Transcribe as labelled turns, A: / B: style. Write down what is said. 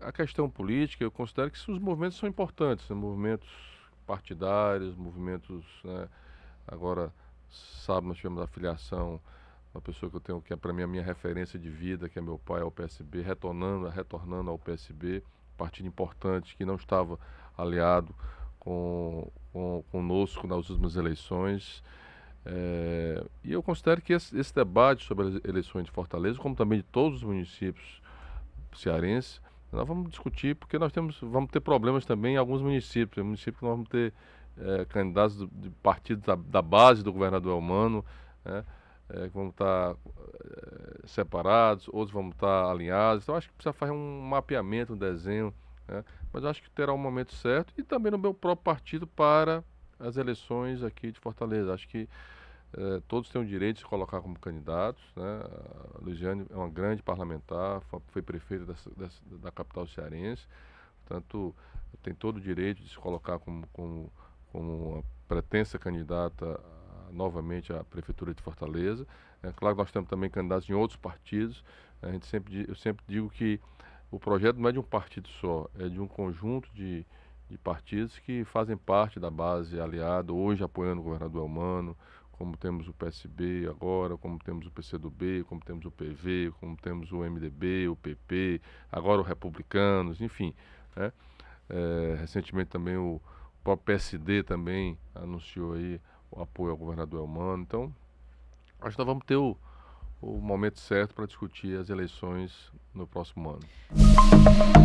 A: a, questão política, eu considero que os movimentos são importantes, né? movimentos partidários, movimentos. Né? Agora, sábado nós tivemos a filiação uma pessoa que eu tenho que é para mim a minha referência de vida, que é meu pai ao é PSB, retornando, retornando ao PSB, partido importante que não estava aliado com, com conosco nas últimas eleições. É, e eu considero que esse, esse, debate sobre as eleições de Fortaleza, como também de todos os municípios cearenses, nós vamos discutir, porque nós temos, vamos ter problemas também em alguns municípios. Em municípios nós vamos ter é, candidatos do, de partidos da, da, base do governador Humano, né, é, que vão estar é, separados, outros vão estar alinhados. Então, acho que precisa fazer um mapeamento, um desenho. Né, mas acho que terá o um momento certo e também no meu próprio partido para as eleições aqui de Fortaleza. Acho que é, todos têm o direito de se colocar como candidatos. Né? A Luziane é uma grande parlamentar, foi prefeita da capital cearense, portanto, tem todo o direito de se colocar como, como, como uma pretensa candidata novamente à Prefeitura de Fortaleza. É claro que nós temos também candidatos em outros partidos. A gente sempre, eu sempre digo que o projeto não é de um partido só, é de um conjunto de, de partidos que fazem parte da base aliada, hoje apoiando o governador Elmano, como temos o PSB agora, como temos o PCdoB, como temos o PV, como temos o MDB, o PP, agora o Republicanos, enfim. Né? É, recentemente também o, o próprio PSD também anunciou aí o apoio ao governador Elmano. Então, acho que nós vamos ter o, o momento certo para discutir as eleições no próximo ano.